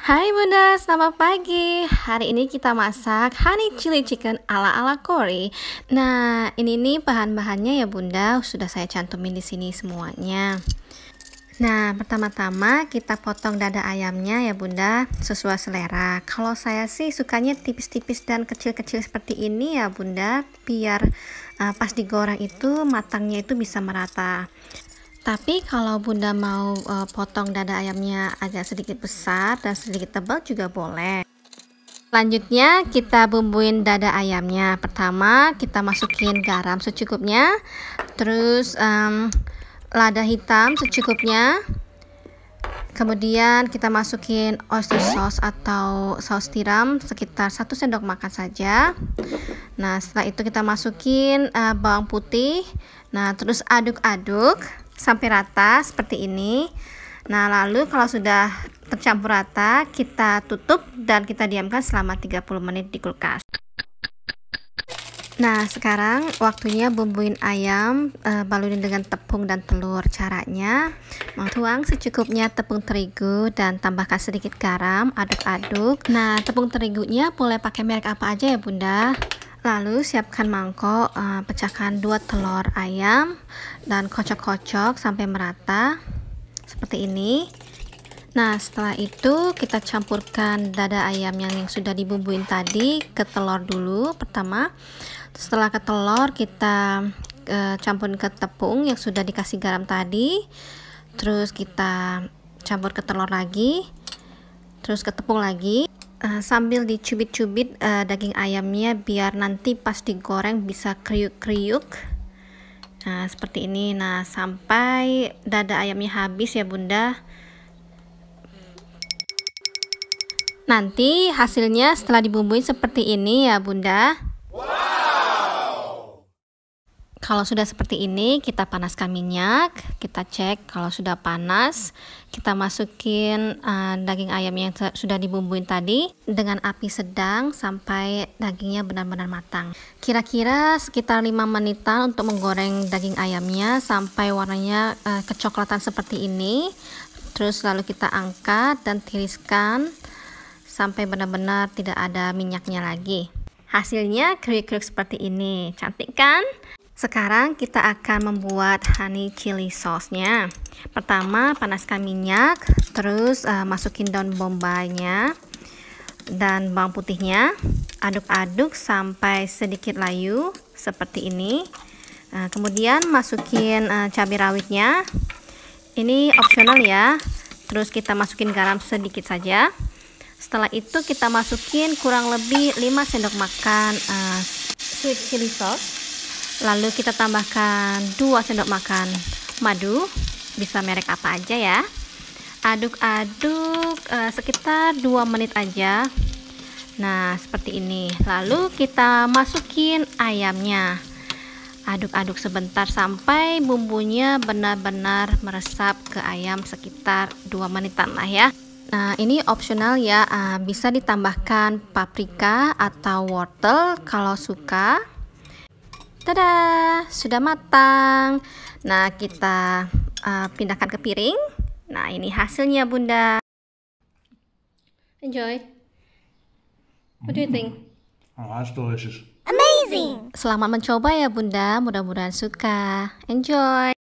Hai Bunda, selamat pagi. Hari ini kita masak honey chili chicken ala-ala Kori. Nah, ini nih bahan-bahannya ya Bunda, sudah saya cantumin di sini semuanya. Nah, pertama-tama kita potong dada ayamnya ya Bunda, sesuai selera. Kalau saya sih sukanya tipis-tipis dan kecil-kecil seperti ini ya Bunda, biar uh, pas digoreng itu matangnya itu bisa merata. Tapi kalau Bunda mau e, potong dada ayamnya agak sedikit besar dan sedikit tebal juga boleh. Selanjutnya kita bumbuin dada ayamnya. Pertama kita masukin garam secukupnya, terus um, lada hitam secukupnya. Kemudian kita masukin oyster sauce atau saus tiram sekitar 1 sendok makan saja. Nah, setelah itu kita masukin uh, bawang putih. Nah, terus aduk-aduk sampai rata seperti ini. Nah, lalu kalau sudah tercampur rata, kita tutup dan kita diamkan selama 30 menit di kulkas. Nah, sekarang waktunya bumbuin ayam, e, balurin dengan tepung dan telur. Caranya, mau tuang secukupnya tepung terigu dan tambahkan sedikit garam, aduk-aduk. Nah, tepung terigunya boleh pakai merek apa aja ya, Bunda. Lalu siapkan mangkok, eh, pecahkan dua telur ayam dan kocok-kocok sampai merata seperti ini. Nah, setelah itu kita campurkan dada ayam yang, yang sudah dibumbuin tadi ke telur dulu pertama. Setelah ke telur kita campur eh, campurin ke tepung yang sudah dikasih garam tadi. Terus kita campur ke telur lagi. Terus ke tepung lagi. Eh, sambil dicubit-cubit uh, daging ayamnya biar nanti pas digoreng bisa kriuk-kriuk nah seperti ini nah sampai dada ayamnya habis ya bunda nanti hasilnya setelah dibumbui seperti ini ya bunda kalau sudah seperti ini, kita panaskan minyak, kita cek kalau sudah panas, kita masukin uh, daging ayam yang sudah dibumbuin tadi dengan api sedang sampai dagingnya benar-benar matang. Kira-kira sekitar 5 menitan untuk menggoreng daging ayamnya sampai warnanya uh, kecoklatan seperti ini. Terus lalu kita angkat dan tiriskan sampai benar-benar tidak ada minyaknya lagi. Hasilnya kriuk-kriuk seperti ini. Cantik kan? Sekarang kita akan membuat honey chili sauce-nya. Pertama, panaskan minyak, terus uh, masukin daun bombaynya dan bawang putihnya. Aduk-aduk sampai sedikit layu seperti ini. Nah, kemudian masukin uh, cabai rawitnya. Ini opsional ya. Terus kita masukin garam sedikit saja. Setelah itu kita masukin kurang lebih 5 sendok makan uh, sweet chili sauce lalu kita tambahkan 2 sendok makan madu bisa merek apa aja ya aduk-aduk e, sekitar 2 menit aja nah seperti ini lalu kita masukin ayamnya aduk-aduk sebentar sampai bumbunya benar-benar meresap ke ayam sekitar 2 menitan lah ya Nah, ini opsional ya, ah, bisa ditambahkan paprika atau wortel kalau suka. Tada, sudah matang. Nah, kita uh, pindahkan ke piring. Nah, ini hasilnya, Bunda. Enjoy. What do you think? Mm-hmm. Oh, that's delicious. Amazing. Selamat mencoba ya, Bunda. Mudah-mudahan suka. Enjoy.